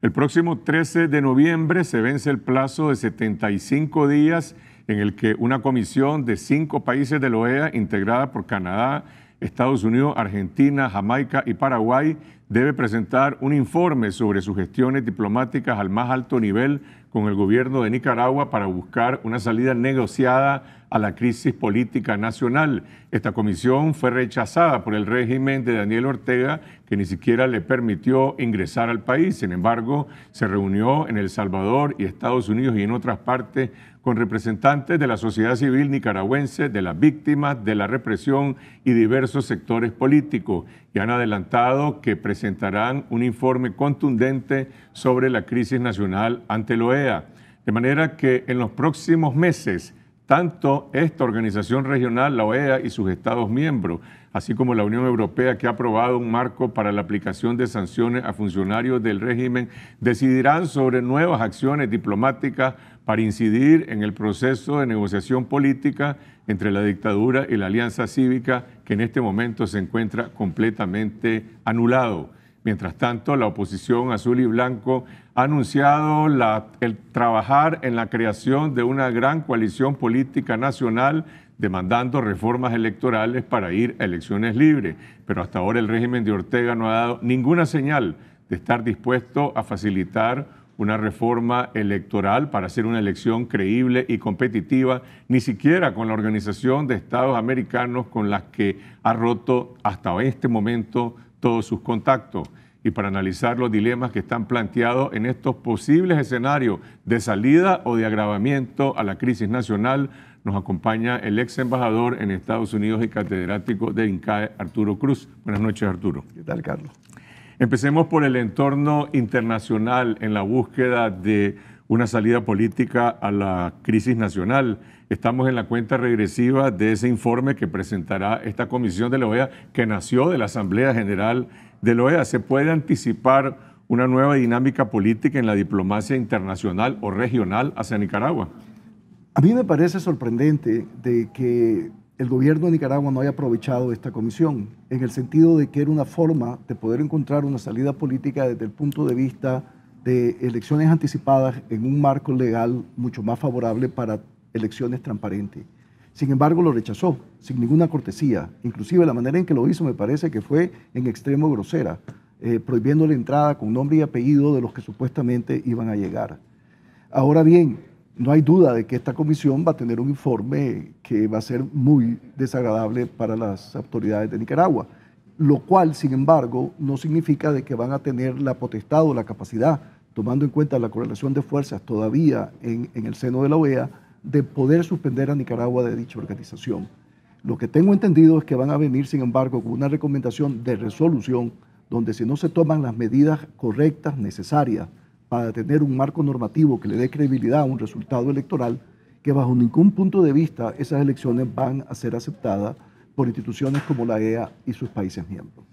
El próximo 13 de noviembre se vence el plazo de 75 días en el que una comisión de cinco países de la e OEA, integrada por Canadá, Estados Unidos, Argentina, Jamaica y Paraguay, debe presentar un informe sobre sus gestiones diplomáticas al más alto nivel con el gobierno de Nicaragua para buscar una salida negociada a la crisis política nacional. Esta comisión fue rechazada por el régimen de Daniel Ortega, que ni siquiera le permitió ingresar al país. Sin embargo, se reunió en El Salvador y Estados Unidos y en otras partes con representantes de la sociedad civil nicaragüense, de las víctimas de la represión y diversos sectores políticos, y han adelantado que presentarán un informe contundente sobre la crisis nacional ante la e OEA. De manera que en los próximos meses tanto esta organización regional, la OEA, y sus Estados miembros, así como la Unión Europea, que ha aprobado un marco para la aplicación de sanciones a funcionarios del régimen, decidirán sobre nuevas acciones diplomáticas para incidir en el proceso de negociación política entre la dictadura y la alianza cívica, que en este momento se encuentra completamente anulado. Mientras tanto, la oposición azul y blanco ha anunciado el trabajar en la creación de una gran coalición política nacional demandando reformas electorales para ir a elecciones libres. Pero hasta ahora el régimen de Ortega no ha dado ninguna señal de estar dispuesto a facilitar una reforma electoral para hacer una elección creíble y competitiva, ni siquiera con la Organización de Estados Americanos con las que ha roto hasta este momento todos sus contactos y para analizar los dilemas que están planteados en estos posibles escenarios de salida o de agravamiento a la crisis nacional, nos acompaña el ex embajador en Estados Unidos y catedrático de INCAE, Arturo Cruz. Buenas noches, Arturo. ¿Qué tal, Carlos? Empecemos por el entorno internacional en la búsqueda de una salida política a la crisis nacional. Estamos en la cuenta regresiva de ese informe que presentará esta comisión de la OEA que nació de la Asamblea General de la OEA. ¿Se puede anticipar una nueva dinámica política en la diplomacia internacional o regional hacia Nicaragua? A mí me parece sorprendente de que el gobierno de Nicaragua no haya aprovechado esta comisión, en el sentido de que era una forma de poder encontrar una salida política desde el punto de vista de elecciones anticipadas en un marco legal mucho más favorable para elecciones transparentes. Sin embargo, lo rechazó, sin ninguna cortesía. Inclusive la manera en que lo hizo me parece que fue en extremo grosera, eh, prohibiendo la entrada con nombre y apellido de los que supuestamente iban a llegar. Ahora bien, no hay duda de que esta comisión va a tener un informe que va a ser muy desagradable para las autoridades de Nicaragua, lo cual, sin embargo, no significa de que van a tener la potestad o la capacidad, tomando en cuenta la correlación de fuerzas todavía en, en el seno de la OEA, de poder suspender a Nicaragua de dicha organización. Lo que tengo entendido es que van a venir, sin embargo, con una recomendación de resolución donde si no se toman las medidas correctas, necesarias, para tener un marco normativo que le dé credibilidad a un resultado electoral, que bajo ningún punto de vista esas elecciones van a ser aceptadas por instituciones como la EA y sus países miembros.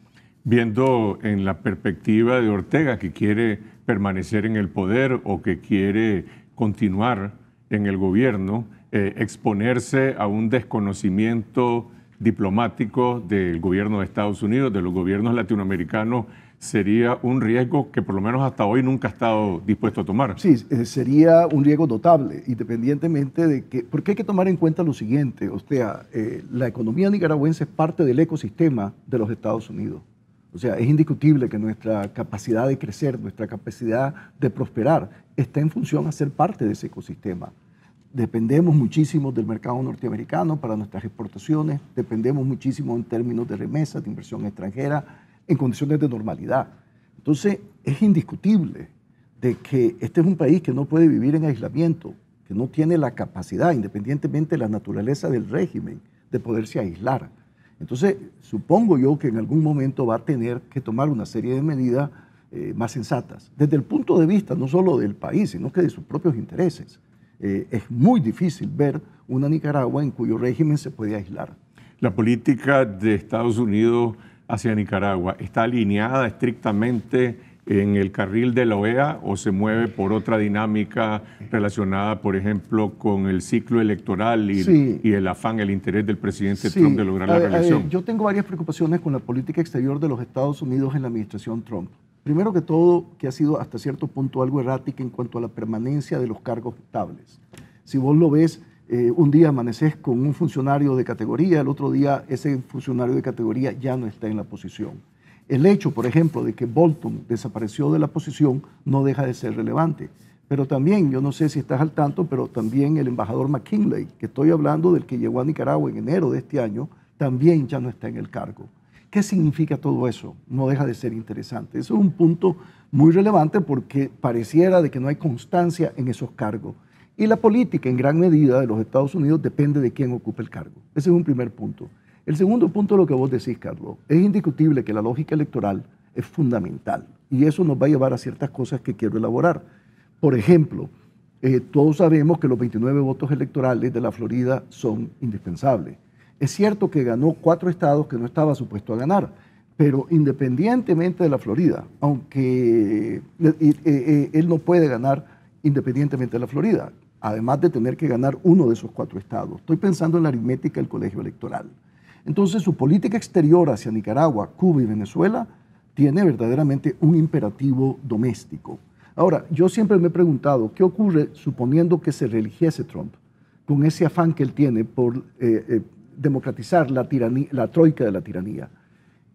Viendo en la perspectiva de Ortega, que quiere permanecer en el poder o que quiere continuar en el gobierno eh, exponerse a un desconocimiento diplomático del gobierno de Estados Unidos, de los gobiernos latinoamericanos, sería un riesgo que por lo menos hasta hoy nunca ha estado dispuesto a tomar. Sí, eh, sería un riesgo notable, independientemente de que, porque hay que tomar en cuenta lo siguiente, o sea, eh, la economía nicaragüense es parte del ecosistema de los Estados Unidos. O sea, es indiscutible que nuestra capacidad de crecer, nuestra capacidad de prosperar, está en función a ser parte de ese ecosistema. Dependemos muchísimo del mercado norteamericano para nuestras exportaciones, dependemos muchísimo en términos de remesas, de inversión extranjera, en condiciones de normalidad. Entonces, es indiscutible de que este es un país que no puede vivir en aislamiento, que no tiene la capacidad, independientemente de la naturaleza del régimen, de poderse aislar. Entonces, supongo yo que en algún momento va a tener que tomar una serie de medidas eh, más sensatas, desde el punto de vista no solo del país, sino que de sus propios intereses. Eh, es muy difícil ver una Nicaragua en cuyo régimen se puede aislar. La política de Estados Unidos hacia Nicaragua está alineada estrictamente en el carril de la OEA o se mueve por otra dinámica relacionada, por ejemplo, con el ciclo electoral y, el afán, el interés del presidente Trump de lograr la reelección? yo tengo varias preocupaciones con la política exterior de los Estados Unidos en la administración Trump. Primero que todo, que ha sido hasta cierto punto algo errático en cuanto a la permanencia de los cargos estables. Si vos lo ves, eh, un día amaneces con un funcionario de categoría, el otro día ese funcionario de categoría ya no está en la posición. El hecho, por ejemplo, de que Bolton desapareció de la posición no deja de ser relevante. Pero también, yo no sé si estás al tanto, pero también el embajador McKinley, que estoy hablando del que llegó a Nicaragua en enero de este año, también ya no está en el cargo. ¿Qué significa todo eso? No deja de ser interesante. Eso es un punto muy relevante porque pareciera de que no hay constancia en esos cargos. Y la política en gran medida de los Estados Unidos depende de quién ocupe el cargo. Ese es un primer punto. El segundo punto, lo que vos decís, Carlos, es indiscutible que la lógica electoral es fundamental y eso nos va a llevar a ciertas cosas que quiero elaborar. Por ejemplo, eh, todos sabemos que los 29 votos electorales de la Florida son indispensables. Es cierto que ganó cuatro estados que no estaba supuesto a ganar, pero independientemente de la Florida, aunque eh, eh, él no puede ganar independientemente de la Florida, además de tener que ganar uno de esos cuatro estados. Estoy pensando en la aritmética del colegio electoral. Entonces su política exterior hacia Nicaragua, Cuba y Venezuela tiene verdaderamente un imperativo doméstico. Ahora, yo siempre me he preguntado, ¿qué ocurre suponiendo que se religiese Trump con ese afán que él tiene por eh, eh, democratizar la, tiranía, la troika de la tiranía?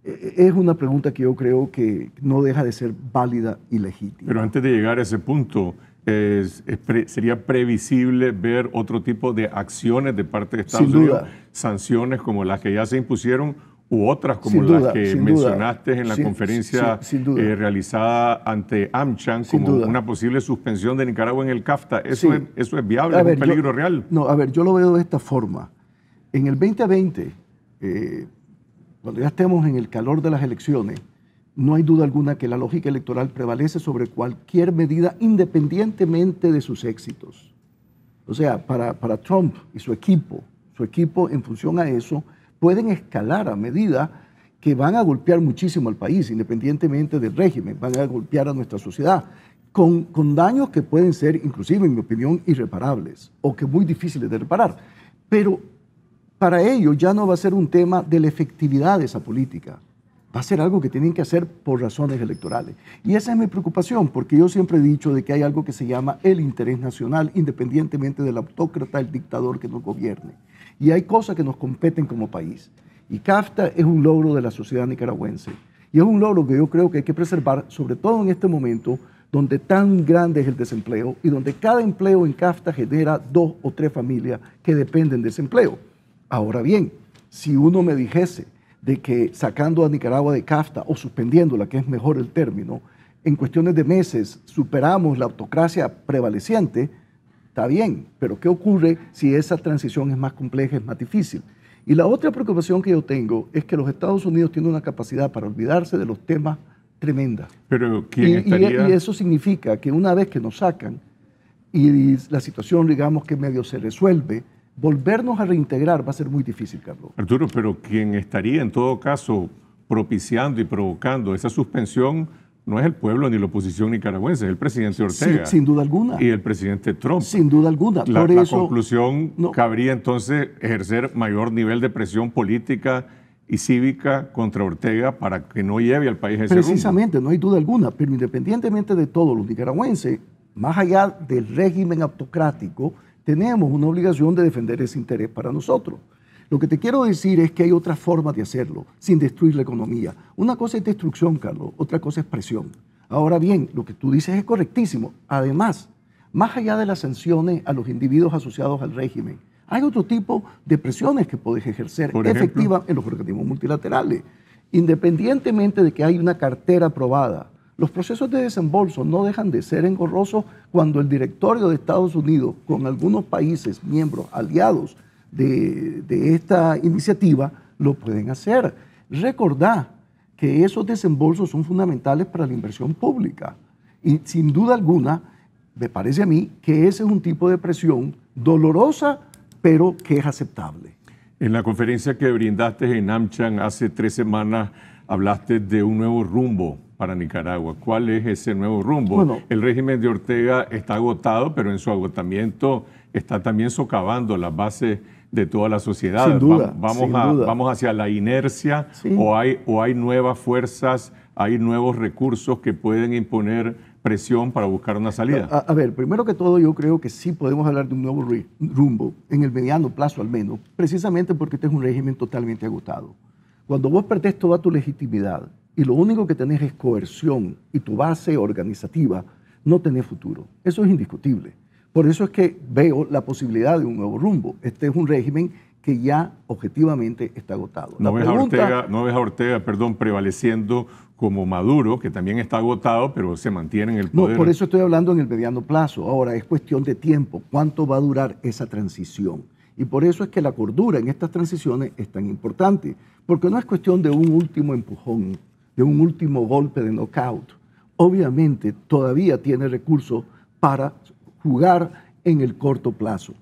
E, e, es una pregunta que yo creo que no deja de ser válida y legítima. Pero antes de llegar a ese punto, sería previsible ver otro tipo de acciones de parte de Estados Unidos, sanciones como las que ya se impusieron u otras como las que mencionaste en la conferencia eh, realizada ante Amchan como una posible suspensión de Nicaragua en el CAFTA. ¿Eso, es, viable? ¿Es un peligro real? No, a ver, yo lo veo de esta forma. En el 2020, eh, cuando ya estemos en el calor de las elecciones, no hay duda alguna que la lógica electoral prevalece sobre cualquier medida independientemente de sus éxitos. O sea, para, Trump y su equipo, su equipo en función a eso, pueden escalar a medida que van a golpear muchísimo al país, independientemente del régimen, van a golpear a nuestra sociedad, con, con, daños que pueden ser, inclusive, en mi opinión, irreparables o que muy difíciles de reparar. Pero para ello ya no va a ser un tema de la efectividad de esa política, va a ser algo que tienen que hacer por razones electorales. Y esa es mi preocupación, porque yo siempre he dicho de que hay algo que se llama el interés nacional, independientemente del autócrata, el dictador que nos gobierne. Y hay cosas que nos competen como país. Y CAFTA es un logro de la sociedad nicaragüense. Y es un logro que yo creo que hay que preservar, sobre todo en este momento donde tan grande es el desempleo y donde cada empleo en CAFTA genera dos o tres familias que dependen de ese empleo. Ahora bien, si uno me dijese, de que sacando a Nicaragua de CAFTA o suspendiéndola, que es mejor el término, en cuestiones de meses superamos la autocracia prevaleciente, está bien, pero ¿qué ocurre si esa transición es más compleja, es más difícil? Y la otra preocupación que yo tengo es que los Estados Unidos tienen una capacidad para olvidarse de los temas tremenda. Pero ¿quién estaría? y, eso significa que una vez que nos sacan y la situación, digamos, que medio se resuelve, volvernos a reintegrar va a ser muy difícil, Carlos. Arturo, pero quien estaría en todo caso propiciando y provocando esa suspensión no es el pueblo ni la oposición nicaragüense, es el presidente Ortega. Sin, sin duda alguna. Y el presidente Trump. Sin duda alguna. La, la conclusión cabría entonces ejercer mayor nivel de presión política y cívica contra Ortega para que no lleve al país a ese Precisamente, no hay duda alguna, pero independientemente de todo, los nicaragüenses, más allá del régimen autocrático, tenemos una obligación de defender ese interés para nosotros. Lo que te quiero decir es que hay otras formas de hacerlo, sin destruir la economía. Una cosa es destrucción, Carlos, otra cosa es presión. Ahora bien, lo que tú dices es correctísimo. Además, más allá de las sanciones a los individuos asociados al régimen, hay otro tipo de presiones que puedes ejercer efectivas en los organismos multilaterales. Independientemente de que hay una cartera aprobada, los procesos de desembolso no dejan de ser engorrosos cuando el directorio de Estados Unidos, con algunos países miembros aliados de, esta iniciativa, lo pueden hacer. Recordad que esos desembolsos son fundamentales para la inversión pública. Y sin duda alguna, me parece a mí que ese es un tipo de presión dolorosa, pero que es aceptable. En la conferencia que brindaste en Amchan hace tres semanas, hablaste de un nuevo rumbo para Nicaragua. ¿Cuál es ese nuevo rumbo? el régimen de Ortega está agotado, pero en su agotamiento está también socavando las bases de toda la sociedad. Sin duda, vamos, hacia la inercia o, hay, nuevas fuerzas, hay nuevos recursos que pueden imponer presión para buscar una salida. A, a, ver, primero que todo yo creo que sí podemos hablar de un nuevo rumbo, en el mediano plazo al menos, precisamente porque este es un régimen totalmente agotado. Cuando vos perdés toda tu legitimidad y lo único que tenés es coerción y tu base organizativa, no tenés futuro. Eso es indiscutible. Por eso es que veo la posibilidad de un nuevo rumbo. Este es un régimen que ya objetivamente está agotado. No, ves, a Ortega, perdón, prevaleciendo como Maduro, que también está agotado, pero se mantiene en el poder. por eso estoy hablando en el mediano plazo. Ahora es cuestión de tiempo. ¿Cuánto va a durar esa transición? Y por eso es que la cordura en estas transiciones es tan importante, porque no es cuestión de un último empujón, de un último golpe de knockout. Obviamente todavía tiene recursos para jugar en el corto plazo.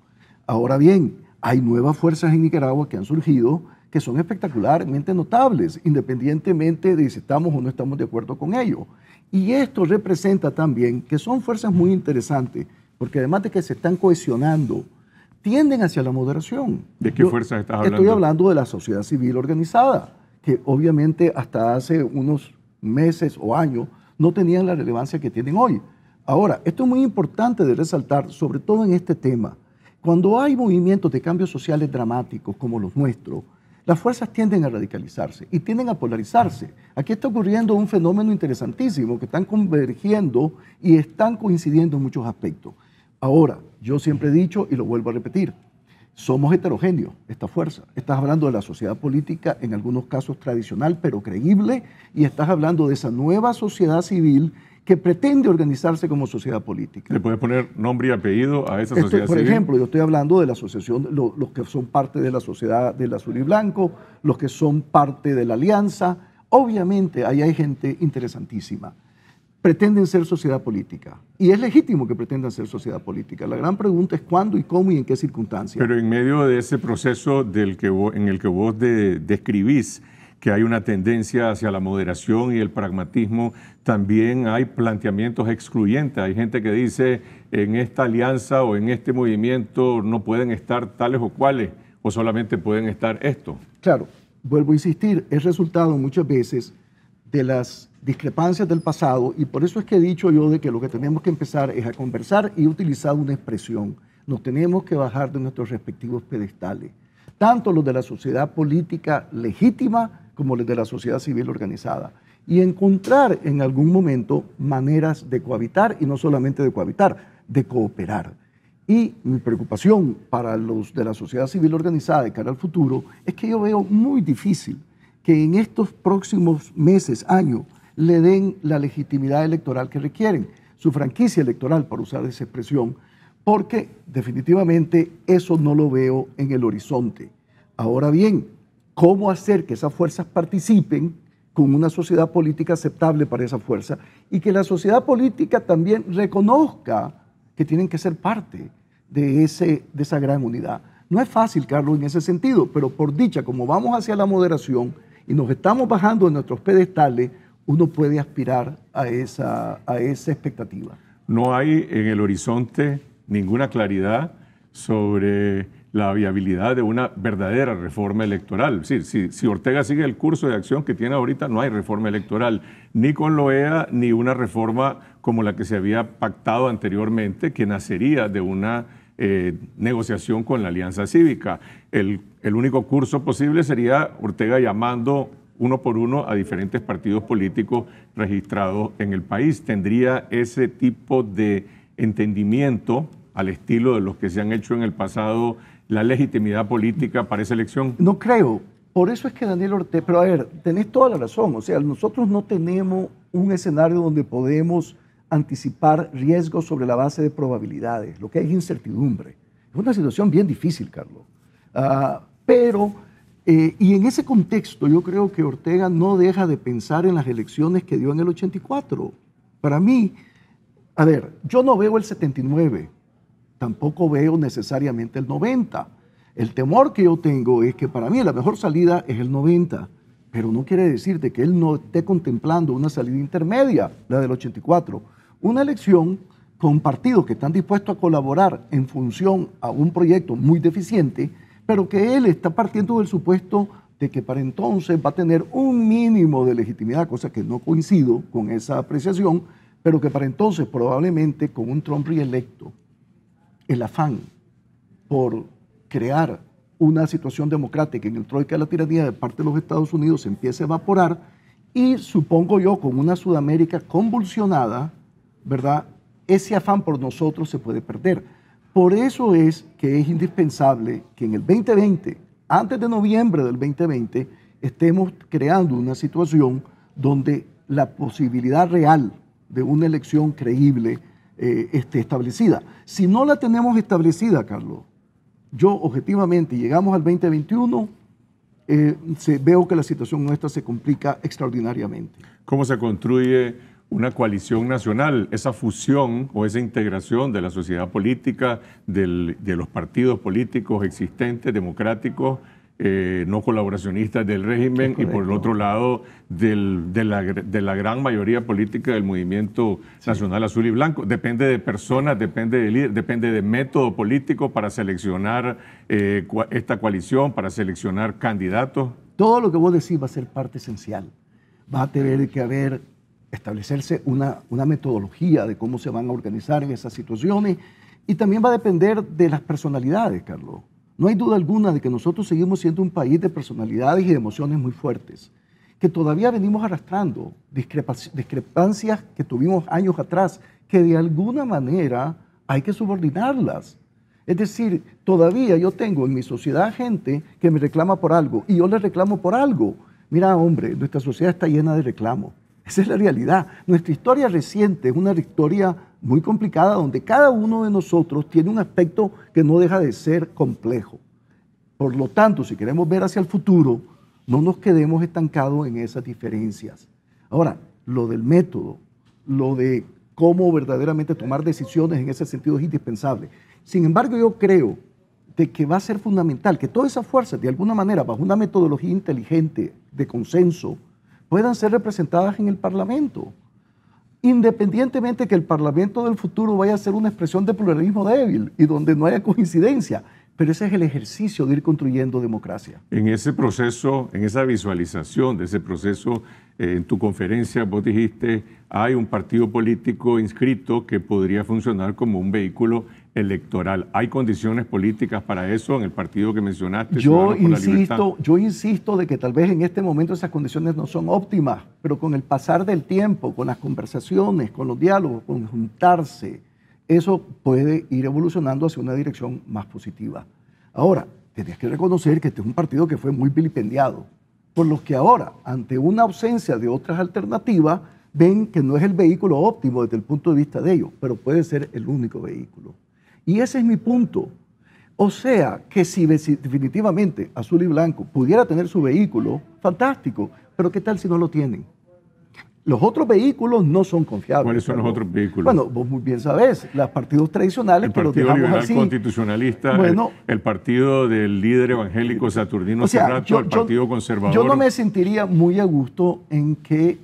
Ahora bien, hay nuevas fuerzas en Nicaragua que han surgido que son espectacularmente notables, independientemente de si estamos o no estamos de acuerdo con ello. Y esto representa también que son fuerzas muy interesantes, porque además de que se están cohesionando, tienden hacia la moderación. ¿De qué fuerzas estás hablando? Estoy hablando de la sociedad civil organizada, que obviamente hasta hace unos meses o años no tenían la relevancia que tienen hoy. Ahora, esto es muy importante de resaltar, sobre todo en este tema. Cuando hay movimientos de cambios sociales dramáticos como los nuestros, las fuerzas tienden a radicalizarse y tienden a polarizarse. Aquí está ocurriendo un fenómeno interesantísimo que están convergiendo y están coincidiendo en muchos aspectos. Ahora, yo siempre he dicho y lo vuelvo a repetir, somos heterogéneos, esta fuerza. Estás hablando de la sociedad política, en algunos casos tradicional, pero creíble, y estás hablando de esa nueva sociedad civil que pretende organizarse como sociedad política. ¿Le puedes poner nombre y apellido a esa este, sociedad por ejemplo, yo estoy hablando de la asociación, los que son parte de la sociedad del azul y blanco, los que son parte de la alianza. Obviamente, ahí hay gente interesantísima pretenden ser sociedad política. Y es legítimo que pretendan ser sociedad política. La gran pregunta es cuándo y cómo y en qué circunstancias. Pero en medio de ese proceso del que en el que vos describís que hay una tendencia hacia la moderación y el pragmatismo, también hay planteamientos excluyentes. Hay gente que dice, en esta alianza o en este movimiento no pueden estar tales o cuales, o solamente pueden estar estos. Claro, vuelvo a insistir, es resultado muchas veces de las discrepancias del pasado y por eso es que he dicho yo de que lo que tenemos que empezar es a conversar y utilizar una expresión. Nos tenemos que bajar de nuestros respectivos pedestales, tanto los de la sociedad política legítima como los de la sociedad civil organizada, y encontrar en algún momento maneras de cohabitar y no solamente de cohabitar, de cooperar. Y mi preocupación para los de la sociedad civil organizada de cara al futuro es que yo veo muy difícil que en estos próximos meses, años, le den la legitimidad electoral que requieren, su franquicia electoral, para usar esa expresión, porque definitivamente eso no lo veo en el horizonte. Ahora bien, ¿cómo hacer que esas fuerzas participen con una sociedad política aceptable para esa fuerza y que la sociedad política también reconozca que tienen que ser parte de, ese, de esa gran unidad? No es fácil, Carlos, en ese sentido, pero por dicha, como vamos hacia la moderación, y nos estamos bajando de nuestros pedestales, uno puede aspirar a esa, a esa expectativa. No hay en el horizonte ninguna claridad sobre la viabilidad de una verdadera reforma electoral. si Ortega sigue el curso de acción que tiene ahorita, no hay reforma electoral, ni con Loea, ni una reforma como la que se había pactado anteriormente, que nacería de una eh, negociación con la Alianza Cívica. El el único curso posible sería Ortega llamando uno por uno a diferentes partidos políticos registrados en el país. Tendría ese tipo de entendimiento al estilo de los que se han hecho en el pasado la legitimidad política para esa elección. No creo. Por eso es que Daniel Ortega, pero a ver, tenés toda la razón. O sea, nosotros no tenemos un escenario donde podemos anticipar riesgos sobre la base de probabilidades. Lo que hay es incertidumbre. Es una situación bien difícil, Carlos. Ah, pero, eh, y en ese contexto yo creo que Ortega no deja de pensar en las elecciones que dio en el 84. Para mí, a ver, yo no veo el 79, tampoco veo necesariamente el 90. El temor que yo tengo es que para mí la mejor salida es el 90, pero no quiere decir que él no esté contemplando una salida intermedia, la del 84. Una elección con partidos que están dispuestos a colaborar en función a un proyecto muy deficiente, pero que él está partiendo del supuesto de que para entonces va a tener un mínimo de legitimidad, cosa que no coincido con esa apreciación, pero que para entonces probablemente con un Trump reelecto, el afán por crear una situación democrática en el troika de la tiranía de parte de los Estados Unidos se empieza a evaporar y supongo yo con una Sudamérica convulsionada, ¿verdad? Ese afán por nosotros se puede perder. Por eso es que es indispensable que en el 2020, antes de noviembre del 2020, estemos creando una situación donde la posibilidad real de una elección creíble eh, esté establecida. Si no la tenemos establecida, Carlos, yo objetivamente llegamos al 2021, eh, se, veo que la situación nuestra se complica extraordinariamente. ¿Cómo se construye una coalición nacional, esa fusión o esa integración de la sociedad política, de los partidos políticos existentes, democráticos, eh, no colaboracionistas del régimen y por el otro lado de, la, gran mayoría política del movimiento nacional azul y blanco. Depende de personas, depende de líder, depende de método político para seleccionar eh, esta coalición, para seleccionar candidatos. Todo lo que vos decís va a ser parte esencial. Va a tener que haber establecerse una, metodología de cómo se van a organizar en esas situaciones y también va a depender de las personalidades, Carlos. No hay duda alguna de que nosotros seguimos siendo un país de personalidades y de emociones muy fuertes, que todavía venimos arrastrando discrepancias que tuvimos años atrás, que de alguna manera hay que subordinarlas. Es decir, todavía yo tengo en mi sociedad gente que me reclama por algo y yo le reclamo por algo. Mira, hombre, nuestra sociedad está llena de reclamos. Esa es la realidad. Nuestra historia reciente es una historia muy complicada donde cada uno de nosotros tiene un aspecto que no deja de ser complejo. Por lo tanto, si queremos ver hacia el futuro, no nos quedemos estancados en esas diferencias. Ahora, lo del método, lo de cómo verdaderamente tomar decisiones en ese sentido es indispensable. Sin embargo, yo creo de que va a ser fundamental que todas esas fuerza, de alguna manera, bajo una metodología inteligente de consenso, puedan ser representadas en el Parlamento, independientemente que el Parlamento del futuro vaya a ser una expresión de pluralismo débil y donde no haya coincidencia. Pero ese es el ejercicio de ir construyendo democracia. En ese proceso, en esa visualización de ese proceso, eh, en tu conferencia vos dijiste, hay un partido político inscrito que podría funcionar como un vehículo electoral. ¿Hay condiciones políticas para eso en el partido que mencionaste? Yo insisto, yo insisto de que tal vez en este momento esas condiciones no son óptimas, pero con el pasar del tiempo, con las conversaciones, con los diálogos, con juntarse, eso puede ir evolucionando hacia una dirección más positiva. Ahora, tenías que reconocer que este es un partido que fue muy vilipendiado, por los que ahora, ante una ausencia de otras alternativas, ven que no es el vehículo óptimo desde el punto de vista de ellos, pero puede ser el único vehículo. Y ese es mi punto. O sea, que si definitivamente Azul y Blanco pudiera tener su vehículo, fantástico, pero ¿qué tal si no lo tienen? Los otros vehículos no son confiables. ¿Cuáles son los otros vehículos? Bueno, vos muy bien sabes, los partidos tradicionales. El Partido Liberal así. Constitucionalista, bueno, el, el, Partido del líder evangélico Saturnino o el Partido Conservador. Yo no me sentiría muy a gusto en que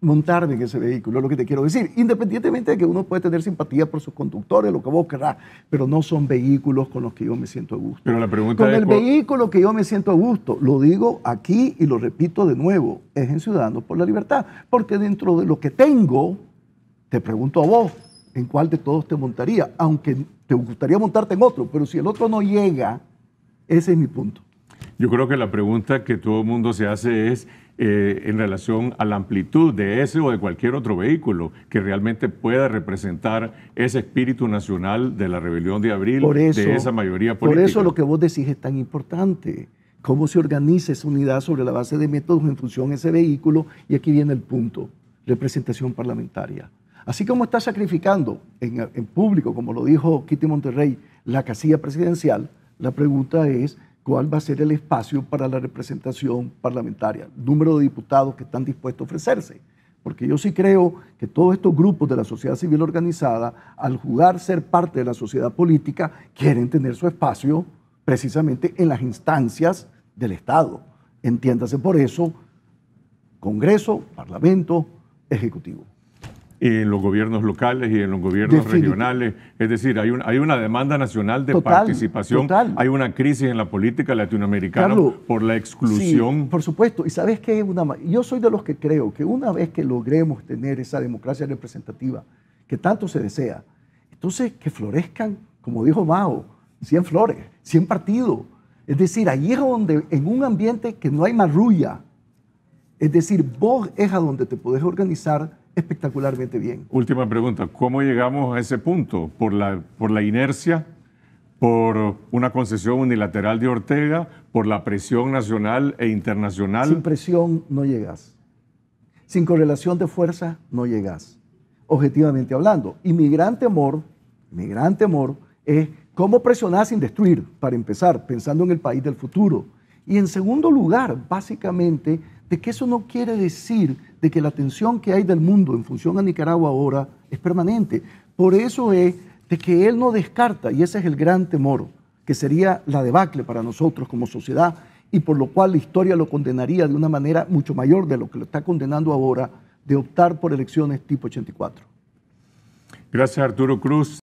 montarme en ese vehículo, es lo que te quiero decir. Independientemente de que uno puede tener simpatía por sus conductores, lo que vos querrás, pero no son vehículos con los que yo me siento a gusto. con el vehículo que yo me siento a gusto, lo digo aquí y lo repito de nuevo, es en Ciudadanos por la Libertad, porque dentro de lo que tengo, te pregunto a vos, ¿en cuál de todos te montaría? Aunque te gustaría montarte en otro, pero si el otro no llega, ese es mi punto. Yo creo que la pregunta que todo el mundo se hace es eh, en relación a la amplitud de ese o de cualquier otro vehículo que realmente pueda representar ese espíritu nacional de la rebelión de abril, de esa mayoría política. Por eso lo que vos decís es tan importante. Cómo se organiza esa unidad sobre la base de métodos en función de ese vehículo. Y aquí viene el punto, representación parlamentaria. Así como está sacrificando en, en público, como lo dijo Kitty Monterrey, la casilla presidencial, la pregunta es cuál va a ser el espacio para la representación parlamentaria, número de diputados que están dispuestos a ofrecerse. Porque yo sí creo que todos estos grupos de la sociedad civil organizada, al jugar ser parte de la sociedad política, quieren tener su espacio precisamente en las instancias del Estado. Entiéndase por eso, Congreso, Parlamento, Ejecutivo en los gobiernos locales y en los gobiernos regionales. Es decir, hay, hay una demanda nacional de participación, hay una crisis en la política latinoamericana por la exclusión. por supuesto, y sabes que yo soy de los que creo que una vez que logremos tener esa democracia representativa que tanto se desea, entonces que florezcan, como dijo Mao, 100 flores, 100 partidos. Es decir, ahí es donde en un ambiente que no hay marrulla, es decir, vos es a donde te podés organizar espectacularmente bien. Última pregunta, ¿cómo llegamos a ese punto? ¿Por la, por la inercia? por una concesión unilateral de Ortega, por la presión nacional e internacional. Sin presión no llegas. Sin correlación de fuerza no llegas, objetivamente hablando. Y mi gran temor, mi gran temor es cómo presionar sin destruir, para empezar, pensando en el país del futuro. Y en segundo lugar, básicamente, de que eso no quiere decir de que la tensión que hay del mundo en función a Nicaragua ahora es permanente. Por eso es de que él no descarta, y ese es el gran temor, que sería la debacle para nosotros como sociedad, y por lo cual la historia lo condenaría de una manera mucho mayor de lo que lo está condenando ahora, de optar por elecciones tipo 84. Gracias, Arturo Cruz.